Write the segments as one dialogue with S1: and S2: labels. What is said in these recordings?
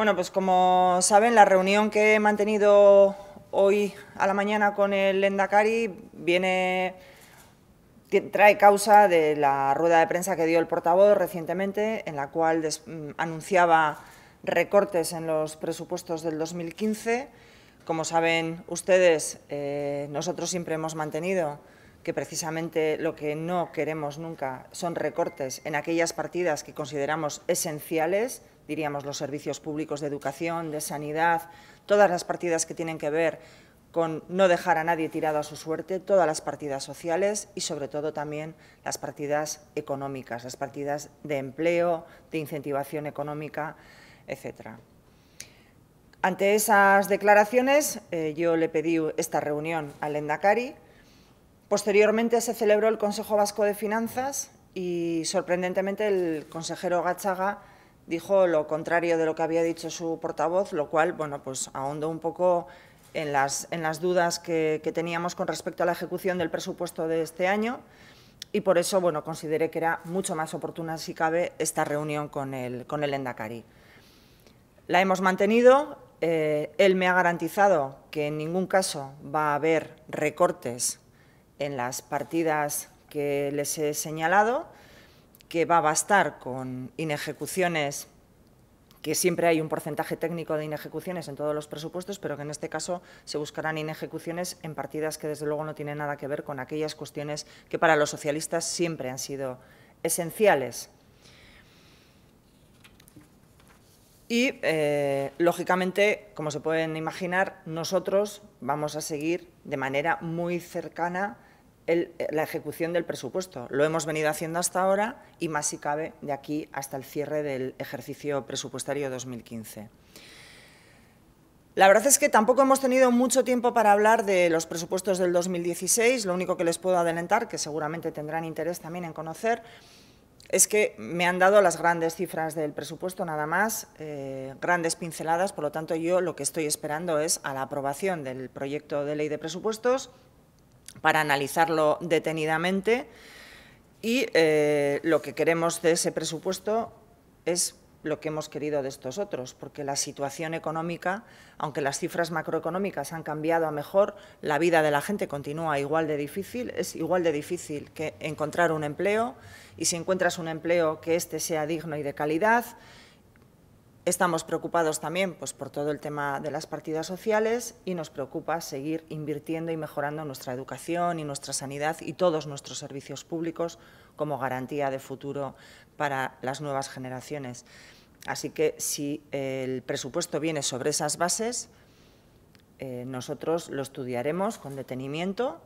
S1: Bueno, pues como saben, la reunión que he mantenido hoy a la mañana con el Endacari viene trae causa de la rueda de prensa que dio el portavoz recientemente, en la cual mm, anunciaba recortes en los presupuestos del 2015. Como saben ustedes, eh, nosotros siempre hemos mantenido que precisamente lo que no queremos nunca son recortes en aquellas partidas que consideramos esenciales diríamos, los servicios públicos de educación, de sanidad, todas las partidas que tienen que ver con no dejar a nadie tirado a su suerte, todas las partidas sociales y sobre todo también las partidas económicas, las partidas de empleo, de incentivación económica, etcétera. Ante esas declaraciones, eh, yo le pedí esta reunión al Endacari. Posteriormente se celebró el Consejo Vasco de Finanzas y, sorprendentemente, el consejero Gachaga dijo lo contrario de lo que había dicho su portavoz, lo cual, bueno, pues ahondó un poco en las, dudas que, teníamos con respecto a la ejecución del presupuesto de este año y por eso, bueno, consideré que era mucho más oportuna, si cabe, esta reunión con el, con Endacari. La hemos mantenido, eh, él me ha garantizado que en ningún caso va a haber recortes en las partidas que les he señalado, que va a bastar con inejecuciones que siempre hay un porcentaje técnico de inejecuciones en todos los presupuestos, pero que en este caso se buscarán inejecuciones en partidas que desde luego no tienen nada que ver con aquellas cuestiones que para los socialistas siempre han sido esenciales. Y, eh, lógicamente, como se pueden imaginar, nosotros vamos a seguir de manera muy cercana eh, la ejecución del presupuesto. Lo hemos venido haciendo hasta ahora y más si cabe de aquí hasta el cierre del ejercicio presupuestario 2015. La verdad es que tampoco hemos tenido mucho tiempo para hablar de los presupuestos del 2016. Lo único que les puedo adelantar, que seguramente tendrán interés también en conocer, es que me han dado las grandes cifras del presupuesto nada más, eh, grandes pinceladas, por lo tanto yo lo que estoy esperando es a la aprobación del proyecto de ley de presupuestos para analizarlo detenidamente y eh, lo que queremos de ese presupuesto es lo que hemos querido de estos otros, porque la situación económica, aunque las cifras macroeconómicas han cambiado a mejor, la vida de la gente continúa igual de difícil, es igual de difícil que encontrar un empleo y si encuentras un empleo que éste sea digno y de calidad Estamos preocupados también pues, por todo el tema de las partidas sociales y nos preocupa seguir invirtiendo y mejorando nuestra educación y nuestra sanidad y todos nuestros servicios públicos como garantía de futuro para las nuevas generaciones. Así que si eh, el presupuesto viene sobre esas bases, eh, nosotros lo estudiaremos con detenimiento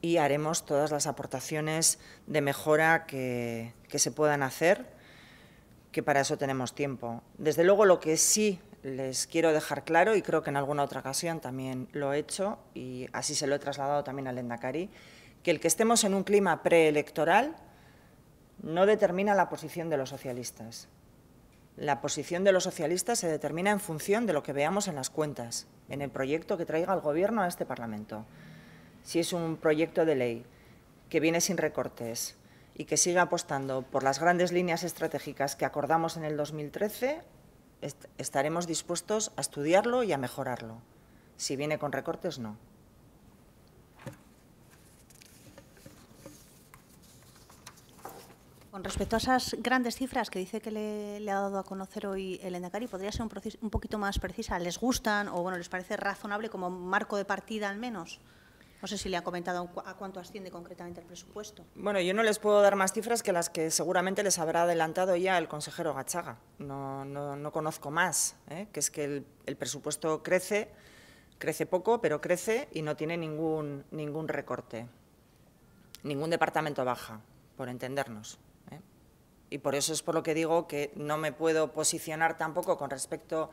S1: y haremos todas las aportaciones de mejora que se puedan hacer que para eso tenemos tiempo. Desde luego lo que sí les quiero dejar claro, y creo que en alguna otra ocasión también lo he hecho, y así se lo he trasladado también al Endacari, que el que estemos en un clima preelectoral no determina la posición de los socialistas. La posición de los socialistas se determina en función de lo que veamos en las cuentas, en el proyecto que traiga el Gobierno a este Parlamento. Si es un proyecto de ley que viene sin recortes, y que siga apostando por las grandes líneas estratégicas que acordamos en el 2013, estaremos dispuestos a estudiarlo y a mejorarlo. Si viene con recortes, no. Con respecto a esas grandes cifras que dice que le, ha dado a conocer hoy el Endacari, ¿podría ser un, un, poquito más precisa? ¿Les gustan o bueno, les parece razonable como marco de partida al menos? No sé si le ha comentado a cuánto asciende concretamente el presupuesto. Bueno, yo no les puedo dar más cifras que las que seguramente les habrá adelantado ya el consejero Gachaga. No, no, conozco más, ¿eh? que es que el, presupuesto crece, crece poco, pero crece y no tiene ningún, ningún recorte. Ningún departamento baja, por entendernos. ¿eh? Y por eso es por lo que digo que no me puedo posicionar tampoco con respecto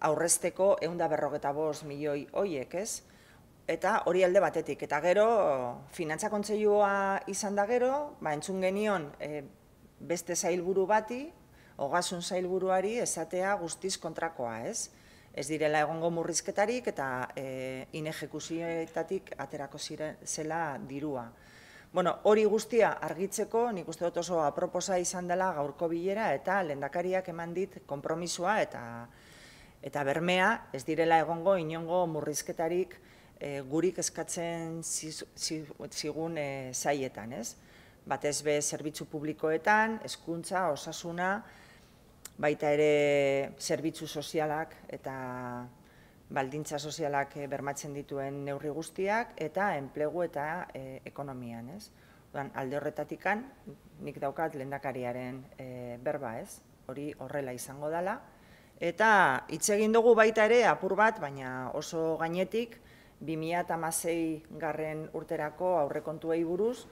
S1: aurrezteko eunda berrogeta boz milioi hoiek ez? Eta hori alde batetik, eta gero, finantza kontzeioa izan da gero, ba, entzun genion, e, beste zailburu bati, hogasun zailburuari, esatea guztiz kontrakoa, ez? Ez direla egongo murrizketarik eta e, aterako zire, zela dirua. Bueno, hori guztia argitzeko, nik uste dut oso aproposa izan dela gaurko bilera eta lendakariak eman dit konpromisua eta eta bermea ez direla egongo inongo murrizketarik e, gurik eskatzen zigun e, eh, zaietan, ez? Bat be zerbitzu publikoetan, eskuntza, osasuna, baita ere zerbitzu sozialak eta baldintza sozialak eh, bermatzen dituen neurri guztiak eta enplegu eta e, ekonomian, ez? Dan, alde horretatik nik daukat lendakariaren berba, ez? Hori horrela izango dela. Eta hitz egin dugu baita ere apur bat, baina oso gainetik 2016 garren urterako aurrekontuei buruz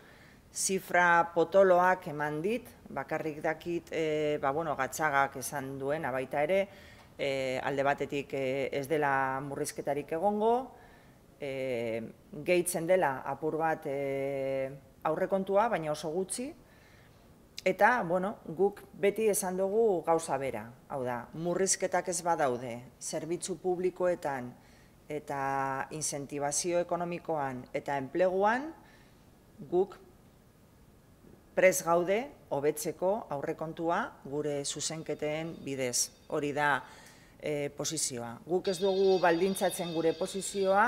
S1: zifra potoloak eman dit, bakarrik dakit e, ba, bueno, gatzagak esan duen baita ere, eh, alde batetik eh, ez dela murrizketarik egongo, e, gehitzen dela apur bat aurrekontua, baina oso gutxi, Eta, bueno, guk beti esan dugu gauza bera. Hau da, murrizketak ez badaude, zerbitzu publikoetan eta incentivazio ekonomikoan eta enpleguan, guk prez gaude hobetzeko aurrekontua gure zuzenketeen bidez. Hori da e, posizioa. Guk ez dugu baldintzatzen gure posizioa,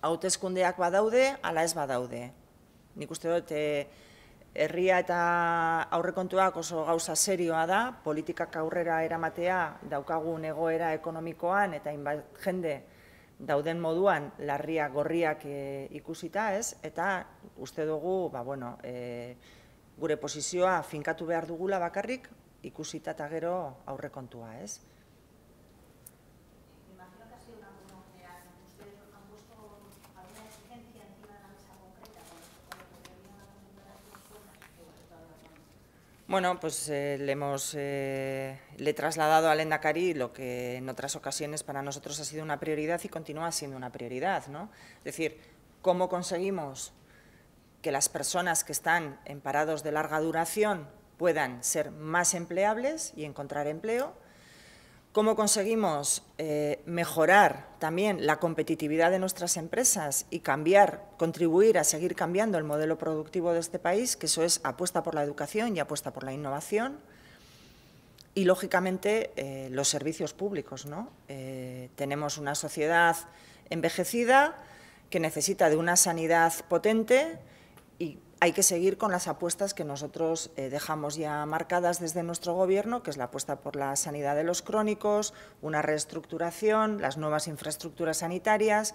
S1: hautezkundeak badaude, ala ez badaude. Nik uste dut... Eh, Herria eta aurrekontuak oso gauza serioa da, politikak aurrera eramatea daukagun egoera ekonomikoan eta jende dauden moduan larria gorriak e, ikusita ez, eta uste dugu ba, bueno, e, gure posizioa finkatu behar dugula bakarrik ikusita eta gero aurrekontua ez. Bueno, pues eh, le hemos eh, le trasladado al Endacari lo que en otras ocasiones para nosotros ha sido una prioridad y continúa siendo una prioridad, ¿no? Es decir, ¿cómo conseguimos que las personas que están en parados de larga duración puedan ser más empleables y encontrar empleo? cómo conseguimos eh, mejorar también la competitividad de nuestras empresas y cambiar, contribuir a seguir cambiando el modelo productivo de este país, que eso es apuesta por la educación y apuesta por la innovación. Y, lógicamente, eh, los servicios públicos. Eh, tenemos una sociedad envejecida que necesita de una sanidad potente y hay que seguir con las apuestas que nosotros eh, dejamos ya marcadas desde nuestro Gobierno, que es la apuesta por la sanidad de los crónicos, una reestructuración, las nuevas infraestructuras sanitarias.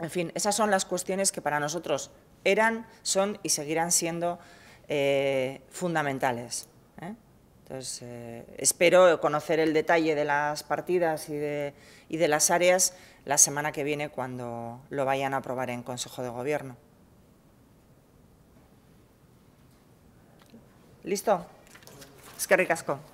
S1: En fin, esas son las cuestiones que para nosotros eran, son y seguirán siendo eh, fundamentales. ¿eh? Entonces, espero conocer el detalle de las partidas y de las áreas la semana que viene cuando lo vayan a aprobar en Consejo de Gobierno. ¿Listo? Es que